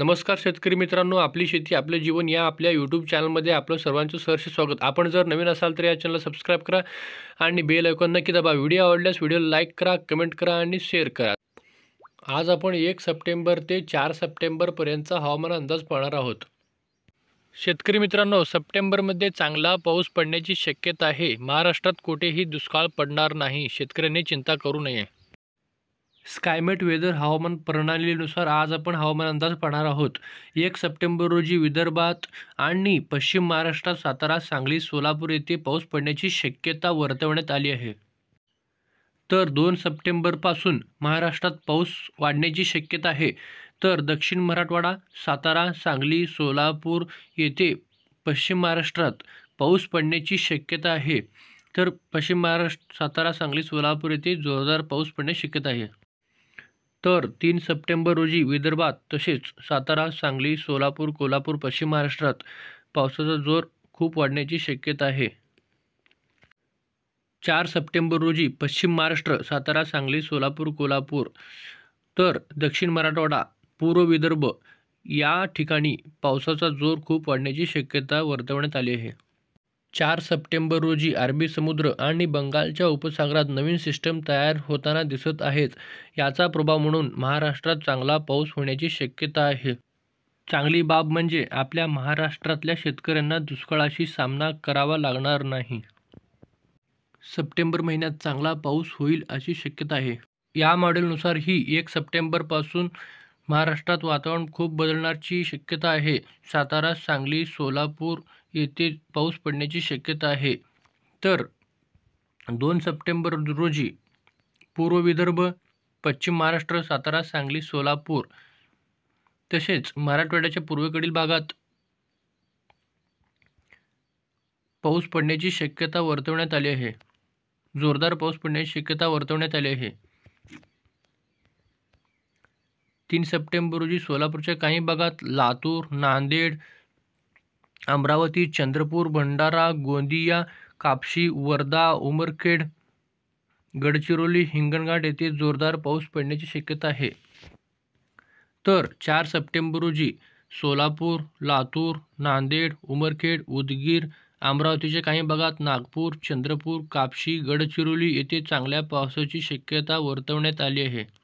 नमस्कार शेतकरी मित्रांनो आपली शेती आपलं जीवन या आपल्या यूट्यूब चॅनलमध्ये आपलं सर्वांचं सहर्ष स्वागत आपण जर नवीन असाल तर या चॅनलला सबस्क्राईब करा आणि बेल ऐकून नक्की दाबा व्हिडिओ आवडल्यास व्हिडिओ लाईक करा कमेंट करा आणि शेअर करा आज आपण एक सप्टेंबर ते चार सप्टेंबरपर्यंतचा हवामान अंदाज पाहणार आहोत शेतकरी मित्रांनो सप्टेंबरमध्ये चांगला पाऊस पडण्याची शक्यता आहे महाराष्ट्रात कुठेही दुष्काळ पडणार नाही शेतकऱ्यांनी चिंता करू नये स्कायमेट वेदर हवामान प्रणालीनुसार आज आपण हवामान अंदाज पाहणार आहोत एक सप्टेंबर रोजी विदर्भात आणि पश्चिम महाराष्ट्रात सातारा सांगली सोलापूर येथे पाऊस पडण्याची शक्यता वर्तवण्यात आली आहे तर दोन सप्टेंबरपासून महाराष्ट्रात पाऊस वाढण्याची शक्यता आहे तर दक्षिण मराठवाडा सातारा सांगली सोलापूर येथे पश्चिम महाराष्ट्रात पाऊस पडण्याची शक्यता आहे तर पश्चिम महाराष्ट्र सातारा सांगली सोलापूर येथे जोरदार पाऊस पडण्याची शक्यता आहे तर तीन सप्टेंबर रोजी विदर्भात तसेच सातारा सांगली सोलापूर कोल्हापूर पश्चिम महाराष्ट्रात पावसाचा जोर खूप वाढण्याची शक्यता आहे चार सप्टेंबर रोजी पश्चिम महाराष्ट्र सातारा सांगली सोलापूर कोल्हापूर तर दक्षिण मराठवाडा पूर्व विदर्भ या ठिकाणी पावसाचा जोर खूप वाढण्याची शक्यता वर्तवण्यात आली आहे चार सप्टेंबर रोजी अरबी समुद्र आणि बंगालच्या उपसागरात नवीन सिस्टम तयार होताना दिसत आहेत याचा प्रभाव म्हणून महाराष्ट्रात चांगला पाऊस होण्याची शक्यता आहे चांगली बाब म्हणजे आपल्या महाराष्ट्रातल्या शेतकऱ्यांना दुष्काळाशी सामना करावा लागणार नाही सप्टेंबर महिन्यात चांगला पाऊस होईल अशी शक्यता आहे या मॉडेलनुसार ही एक सप्टेंबरपासून महाराष्ट्रात वातावरण खूप बदलणारची शक्यता आहे सातारा सांगली सोलापूर येथे पाऊस पडण्याची शक्यता आहे तर दोन सप्टेंबर रोजी पूर्व विदर्भ पश्चिम महाराष्ट्र सातारा सांगली सोलापूर तसेच मराठवाड्याच्या पूर्वेकडील भागात पाऊस पडण्याची शक्यता वर्तवण्यात आली आहे जोरदार पाऊस पडण्याची शक्यता वर्तवण्यात आली आहे तीन सप्टेंबर रोजी सोलापूरच्या काही भागात लातूर नांदेड अमरावती चंद्रपूर भंडारा गोंदिया कापशी वर्धा उमरखेड गडचिरोली हिंगणघाट येथे जोरदार पाऊस पडण्याची शक्यता आहे तर चार सप्टेंबर रोजी सोलापूर लातूर नांदेड उमरखेड उदगीर अमरावतीच्या काही भागात नागपूर चंद्रपूर कापशी गडचिरोली येथे चांगल्या पावसाची शक्यता वर्तवण्यात आली आहे